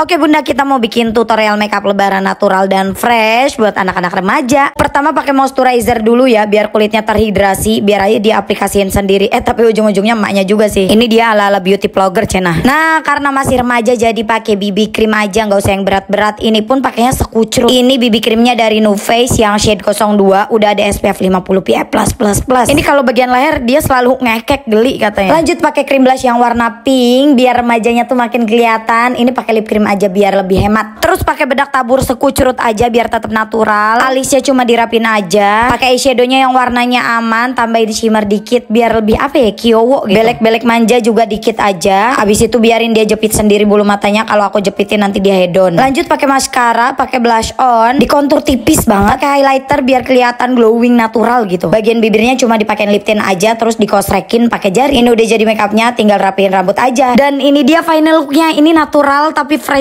Oke bunda kita mau bikin tutorial makeup lebaran natural dan fresh buat anak-anak remaja Pertama pakai moisturizer dulu ya biar kulitnya terhidrasi biar aja diaplikasiin sendiri Eh tapi ujung-ujungnya emaknya juga sih Ini dia ala-ala beauty vlogger cenah Nah karena masih remaja jadi pakai BB cream aja nggak usah yang berat-berat Ini pun pakainya sekucur. Ini BB creamnya dari new Face yang shade 02 udah ada SPF 50 PA++++ Ini kalau bagian leher dia selalu ngekek geli katanya Lanjut pakai krim blush yang warna pink biar remajanya tuh makin kelihatan Ini pakai lip cream aja biar lebih hemat. Terus pakai bedak tabur sekucurut aja biar tetap natural. Alisnya cuma dirapin aja. Pakai eyeshadownya yang warnanya aman, tambahin shimmer dikit biar lebih apa ya kiowo gitu. Belek-belek manja juga dikit aja. Habis itu biarin dia jepit sendiri bulu matanya kalau aku jepitin nanti dia hedon. Lanjut pakai mascara, pakai blush on, di kontur tipis banget. Pakai highlighter biar kelihatan glowing natural gitu. Bagian bibirnya cuma dipakai lip tint aja terus dikosrekin pakai jari. Ini udah jadi makeupnya, tinggal rapiin rambut aja. Dan ini dia final looknya. Ini natural tapi fresh